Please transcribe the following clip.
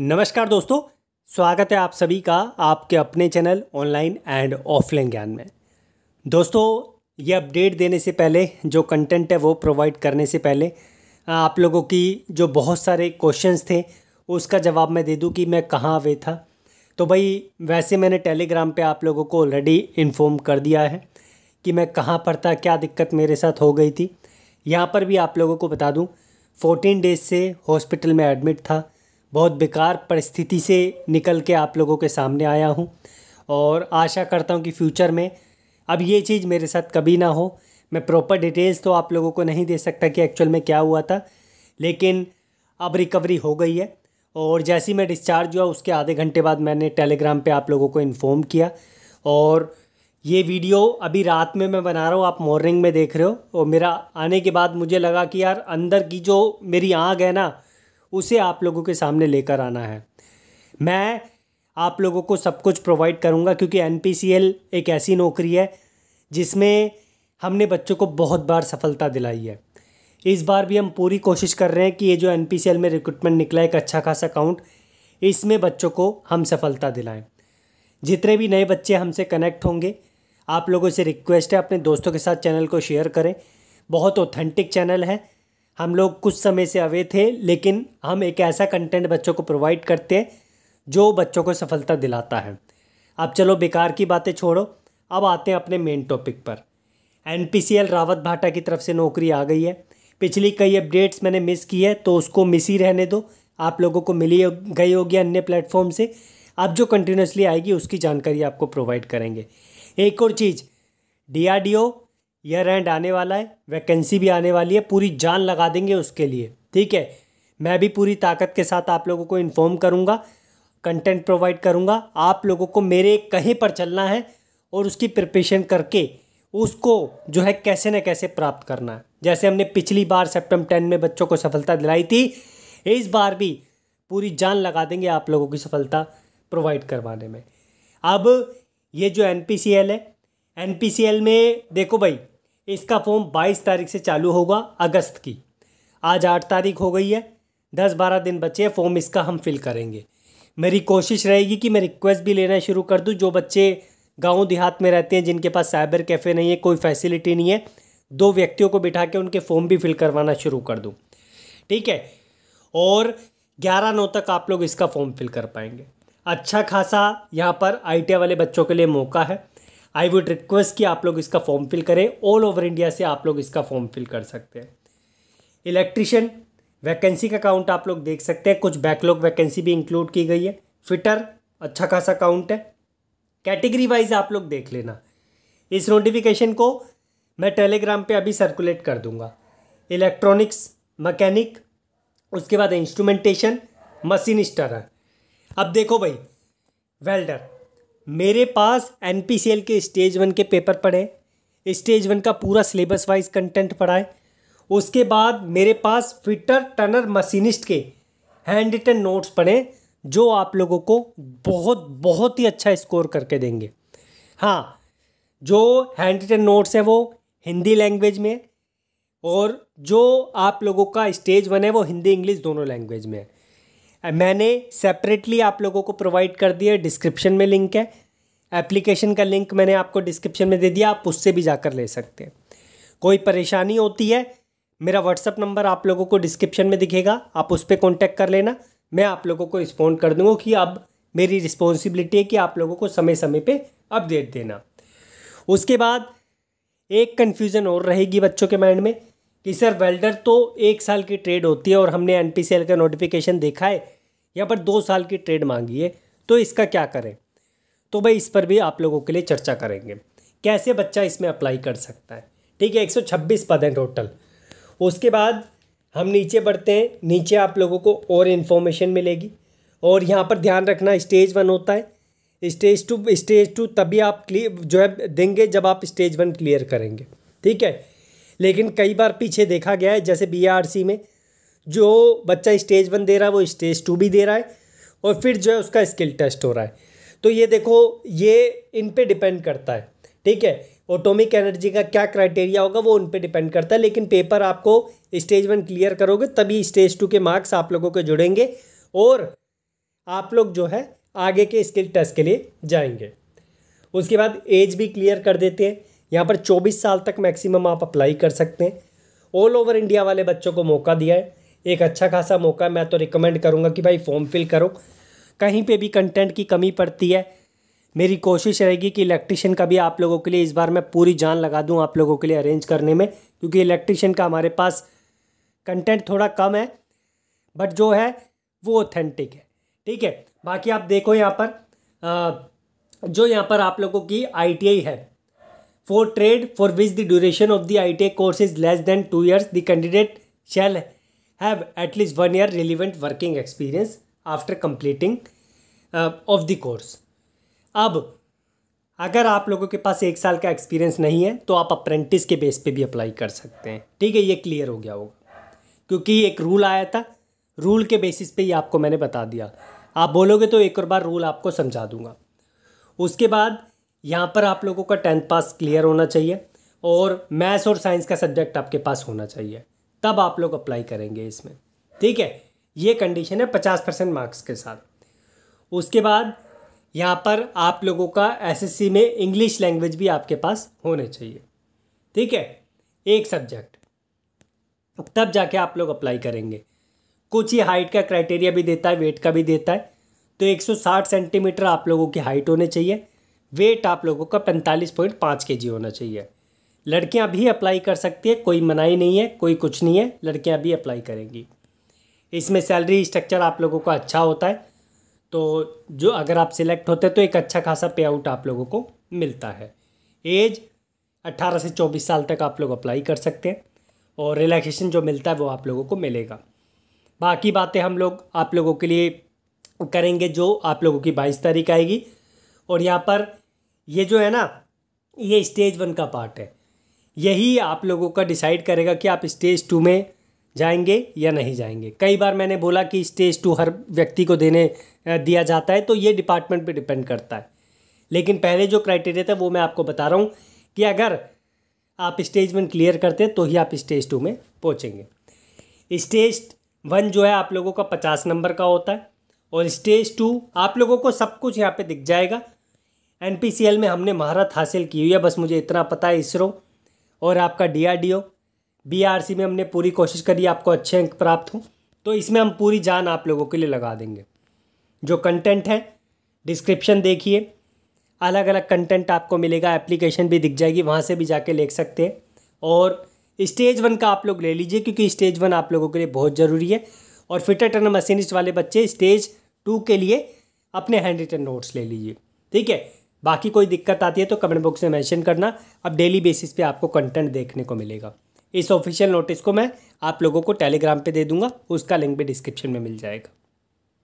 नमस्कार दोस्तों स्वागत है आप सभी का आपके अपने चैनल ऑनलाइन एंड ऑफलाइन ज्ञान में दोस्तों ये अपडेट देने से पहले जो कंटेंट है वो प्रोवाइड करने से पहले आप लोगों की जो बहुत सारे क्वेश्चंस थे उसका जवाब मैं दे दूं कि मैं कहाँ वे था तो भाई वैसे मैंने टेलीग्राम पे आप लोगों को ऑलरेडी इन्फॉर्म कर दिया है कि मैं कहाँ पर था क्या दिक्कत मेरे साथ हो गई थी यहाँ पर भी आप लोगों को बता दूँ फोर्टीन डेज से हॉस्पिटल में एडमिट था बहुत बेकार परिस्थिति से निकल के आप लोगों के सामने आया हूँ और आशा करता हूँ कि फ्यूचर में अब ये चीज़ मेरे साथ कभी ना हो मैं प्रॉपर डिटेल्स तो आप लोगों को नहीं दे सकता कि एक्चुअल में क्या हुआ था लेकिन अब रिकवरी हो गई है और जैसे ही मैं डिस्चार्ज हुआ उसके आधे घंटे बाद मैंने टेलीग्राम पे आप लोगों को इन्फॉर्म किया और ये वीडियो अभी रात में मैं बना रहा हूँ आप मॉर्निंग में देख रहे हो और मेरा आने के बाद मुझे लगा कि यार अंदर की जो मेरी आँग है ना उसे आप लोगों के सामने लेकर आना है मैं आप लोगों को सब कुछ प्रोवाइड करूँगा क्योंकि एन एक ऐसी नौकरी है जिसमें हमने बच्चों को बहुत बार सफलता दिलाई है इस बार भी हम पूरी कोशिश कर रहे हैं कि ये जो एन में रिक्रूटमेंट निकला एक अच्छा खासा अकाउंट इसमें बच्चों को हम सफलता दिलाएं जितने भी नए बच्चे हमसे कनेक्ट होंगे आप लोगों से रिक्वेस्ट है अपने दोस्तों के साथ चैनल को शेयर करें बहुत ऑथेंटिक चैनल है हम लोग कुछ समय से अवे थे लेकिन हम एक ऐसा कंटेंट बच्चों को प्रोवाइड करते हैं जो बच्चों को सफलता दिलाता है अब चलो बेकार की बातें छोड़ो अब आते हैं अपने मेन टॉपिक पर एन रावत भाटा की तरफ से नौकरी आ गई है पिछली कई अपडेट्स मैंने मिस की है तो उसको मिस ही रहने दो आप लोगों को मिली हो, गई होगी अन्य प्लेटफॉर्म से अब जो कंटिन्यूसली आएगी उसकी जानकारी आपको प्रोवाइड करेंगे एक और चीज़ डी ईयर एंड आने वाला है वैकेंसी भी आने वाली है पूरी जान लगा देंगे उसके लिए ठीक है मैं भी पूरी ताकत के साथ आप लोगों को इन्फॉर्म करूँगा कंटेंट प्रोवाइड करूँगा आप लोगों को मेरे कहीं पर चलना है और उसकी प्रिपरेशन करके उसको जो है कैसे न कैसे प्राप्त करना है जैसे हमने पिछली बार सेप्टेम्बर टेन में बच्चों को सफलता दिलाई थी इस बार भी पूरी जान लगा देंगे आप लोगों की सफलता प्रोवाइड करवाने में अब ये जो एन है एन में देखो भाई इसका फॉर्म 22 तारीख से चालू होगा अगस्त की आज 8 तारीख हो गई है 10-12 दिन बचे हैं फॉर्म इसका हम फिल करेंगे मेरी कोशिश रहेगी कि मैं रिक्वेस्ट भी लेना शुरू कर दूँ जो बच्चे गाँव देहात में रहते हैं जिनके पास साइबर कैफ़े नहीं है कोई फैसिलिटी नहीं है दो व्यक्तियों को बिठा के उनके फॉर्म भी फिल करवाना शुरू कर दूँ ठीक है और ग्यारह नौ तक आप लोग इसका फॉर्म फिल कर पाएंगे अच्छा खासा यहाँ पर आई वाले बच्चों के लिए मौका है आई वुड रिक्वेस्ट कि आप लोग इसका फॉर्म फिल करें ऑल ओवर इंडिया से आप लोग इसका फॉर्म फिल कर सकते हैं इलेक्ट्रिशियन वैकेंसी का काउंट आप लोग देख सकते हैं कुछ बैकलॉग वैकेंसी भी इंक्लूड की गई है फिटर अच्छा खासा काउंट है कैटेगरी वाइज आप लोग देख लेना इस नोटिफिकेशन को मैं टेलीग्राम पे अभी सर्कुलेट कर दूंगा इलेक्ट्रॉनिक्स मैकेनिक उसके बाद इंस्ट्रूमेंटेशन मशीनिस्टर है अब देखो भाई वेल्डर मेरे पास एन के स्टेज वन के पेपर पढ़े स्टेज वन का पूरा सिलेबस वाइज कंटेंट पढ़ा है उसके बाद मेरे पास फिटर टनर मशीनिस्ट के हैंड रिटन नोट्स पढ़ें जो आप लोगों को बहुत बहुत ही अच्छा स्कोर करके देंगे हाँ जो हैंड रिटन नोट्स हैं वो हिंदी लैंग्वेज में और जो आप लोगों का स्टेज वन है वो हिंदी इंग्लिश दोनों लैंग्वेज में है मैंने सेपरेटली आप लोगों को प्रोवाइड कर दिया डिस्क्रिप्शन में लिंक है एप्लीकेशन का लिंक मैंने आपको डिस्क्रिप्शन में दे दिया आप उससे भी जाकर ले सकते हैं कोई परेशानी होती है मेरा व्हाट्सअप नंबर आप लोगों को डिस्क्रिप्शन में दिखेगा आप उस पर कॉन्टैक्ट कर लेना मैं आप लोगों को रिस्पॉन्ड कर दूँगा कि अब मेरी रिस्पॉन्सिबिलिटी है कि आप लोगों को समय समय पर अपडेट देना उसके बाद एक कन्फ्यूज़न और रहेगी बच्चों के माइंड में कि सर वेल्डर तो एक साल की ट्रेड होती है और हमने एन का नोटिफिकेशन देखा है यहाँ पर दो साल की ट्रेड मांगी है तो इसका क्या करें तो भाई इस पर भी आप लोगों के लिए चर्चा करेंगे कैसे बच्चा इसमें अप्लाई कर सकता है ठीक है 126 पद हैं टोटल उसके बाद हम नीचे बढ़ते हैं नीचे आप लोगों को और इन्फॉर्मेशन मिलेगी और यहाँ पर ध्यान रखना स्टेज वन होता है स्टेज टू स्टेज टू तभी आप क्लियर जो है देंगे जब आप स्टेज वन क्लियर करेंगे ठीक है लेकिन कई बार पीछे देखा गया है जैसे बीआरसी में जो बच्चा स्टेज वन दे रहा है वो स्टेज टू भी दे रहा है और फिर जो है उसका स्किल टेस्ट हो रहा है तो ये देखो ये इन पर डिपेंड करता है ठीक है ऑटोमिक एनर्जी का क्या क्राइटेरिया होगा वो उन पर डिपेंड करता है लेकिन पेपर आपको स्टेज वन क्लियर करोगे तभी स्टेज टू के मार्क्स आप लोगों के जुड़ेंगे और आप लोग जो है आगे के स्किल टेस्ट के लिए जाएंगे उसके बाद एज भी क्लियर कर देते हैं यहाँ पर चौबीस साल तक मैक्सिमम आप अप्लाई कर सकते हैं ऑल ओवर इंडिया वाले बच्चों को मौका दिया है एक अच्छा खासा मौका मैं तो रिकमेंड करूँगा कि भाई फॉर्म फिल करो कहीं पे भी कंटेंट की कमी पड़ती है मेरी कोशिश रहेगी कि इलेक्ट्रिशियन का भी आप लोगों के लिए इस बार मैं पूरी जान लगा दूँ आप लोगों के लिए अरेंज करने में क्योंकि इलेक्ट्रिशियन का हमारे पास कंटेंट थोड़ा कम है बट जो है वो ऑथेंटिक है ठीक है बाकी आप देखो यहाँ पर आ, जो यहाँ पर आप लोगों की आई है for trade for which the duration of the ITA course is less than two years the candidate shall have at least one year relevant working experience after completing of the course अब अगर आप लोगों के पास एक साल का experience नहीं है तो आप अप्रेंटिस के बेस पे भी अप्लाई कर सकते हैं ठीक है ये क्लियर हो गया होगा क्योंकि एक रूल आया था रूल के बेसिस पे ही आपको मैंने बता दिया आप बोलोगे तो एक और बार रूल आपको समझा दूंगा उसके बाद यहाँ पर आप लोगों का टेंथ पास क्लियर होना चाहिए और मैथ्स और साइंस का सब्जेक्ट आपके पास होना चाहिए तब आप लोग अप्लाई करेंगे इसमें ठीक है ये कंडीशन है पचास परसेंट मार्क्स के साथ उसके बाद यहाँ पर आप लोगों का एसएससी में इंग्लिश लैंग्वेज भी आपके पास होने चाहिए ठीक है एक सब्जेक्ट तब जाके आप लोग अप्लाई करेंगे कुछ ही हाइट का क्राइटेरिया भी देता है वेट का भी देता है तो 160 सेंटीमीटर आप लोगों की हाइट होनी चाहिए वेट आप लोगों का पैंतालीस पॉइंट पाँच के जी होना चाहिए लड़कियां भी अप्लाई कर सकती है कोई मनाही नहीं है कोई कुछ नहीं है लड़कियां भी अप्लाई करेंगी इसमें सैलरी स्ट्रक्चर आप लोगों का अच्छा होता है तो जो अगर आप सिलेक्ट होते तो एक अच्छा खासा पे आउट आप लोगों को मिलता है एज 18 से 24 साल तक आप लोग अप्लाई कर सकते हैं और रिलैक्सेशन जो मिलता है वो आप लोगों को मिलेगा बाकी बातें हम लोग आप लोगों के लिए करेंगे जो आप लोगों की बाईस तारीख आएगी और यहाँ पर ये जो है ना ये स्टेज वन का पार्ट है यही आप लोगों का डिसाइड करेगा कि आप स्टेज टू में जाएंगे या नहीं जाएंगे कई बार मैंने बोला कि स्टेज टू हर व्यक्ति को देने दिया जाता है तो ये डिपार्टमेंट पे डिपेंड करता है लेकिन पहले जो क्राइटेरिया था वो मैं आपको बता रहा हूँ कि अगर आप स्टेज वन क्लियर करते हैं तो ही आप स्टेज टू में पहुँचेंगे स्टेज वन जो है आप लोगों का पचास नंबर का होता है और स्टेज टू आप लोगों को सब कुछ यहाँ पर दिख जाएगा एन में हमने महारत हासिल की हुई है बस मुझे इतना पता है इसरो और आपका डीआरडीओ बीआरसी में हमने पूरी कोशिश करी आपको अच्छे अंक प्राप्त हों तो इसमें हम पूरी जान आप लोगों के लिए लगा देंगे जो कंटेंट है डिस्क्रिप्शन देखिए अलग अलग कंटेंट आपको मिलेगा एप्लीकेशन भी दिख जाएगी वहाँ से भी जाके ले सकते हैं और स्टेज वन का आप लोग ले लीजिए क्योंकि स्टेज वन आप लोगों के लिए बहुत ज़रूरी है और फिटर टर्न मशीनिस्ट वाले बच्चे स्टेज टू के लिए अपने हैंड रिटन नोट्स ले लीजिए ठीक है बाकी कोई दिक्कत आती है तो कमेंट बॉक्स में मैंशन करना अब डेली बेसिस पर आपको कंटेंट देखने को मिलेगा इस ऑफिशियल नोटिस को मैं आप लोगों को टेलीग्राम पे दे दूंगा उसका लिंक भी डिस्क्रिप्शन में मिल जाएगा